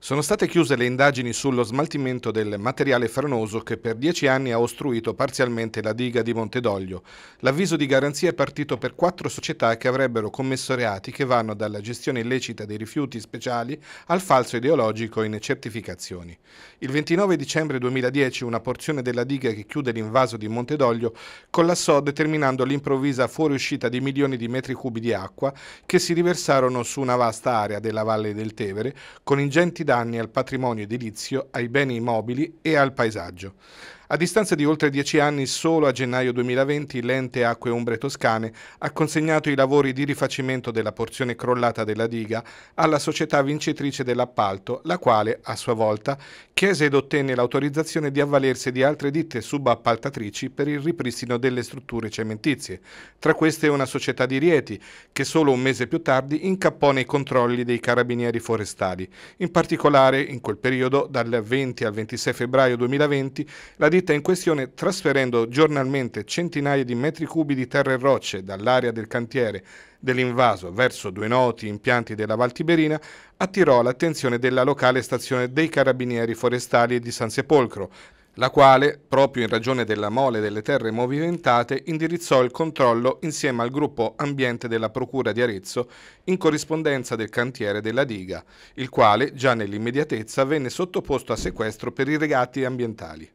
Sono state chiuse le indagini sullo smaltimento del materiale franoso che per dieci anni ha ostruito parzialmente la diga di Montedoglio. L'avviso di garanzia è partito per quattro società che avrebbero commesso reati che vanno dalla gestione illecita dei rifiuti speciali al falso ideologico in certificazioni. Il 29 dicembre 2010 una porzione della diga che chiude l'invaso di Montedoglio collassò determinando l'improvvisa fuoriuscita di milioni di metri cubi di acqua che si riversarono su una vasta area della Valle del Tevere con ingenti danni al patrimonio edilizio, ai beni immobili e al paesaggio. A distanza di oltre dieci anni, solo a gennaio 2020, l'ente Acque Umbre Toscane ha consegnato i lavori di rifacimento della porzione crollata della diga alla società vincitrice dell'appalto, la quale, a sua volta, chiese ed ottenne l'autorizzazione di avvalersi di altre ditte subappaltatrici per il ripristino delle strutture cementizie. Tra queste una società di Rieti, che solo un mese più tardi incappò nei controlli dei carabinieri forestali. In particolare, in quel periodo, dal 20 al 26 febbraio 2020, la ditta in questione trasferendo giornalmente centinaia di metri cubi di terra e rocce dall'area del cantiere dell'invaso verso due noti impianti della Val Tiberina attirò l'attenzione della locale stazione dei carabinieri forestali di San Sepolcro, la quale, proprio in ragione della mole delle terre movimentate, indirizzò il controllo insieme al gruppo ambiente della Procura di Arezzo in corrispondenza del cantiere della diga, il quale già nell'immediatezza venne sottoposto a sequestro per i regati ambientali.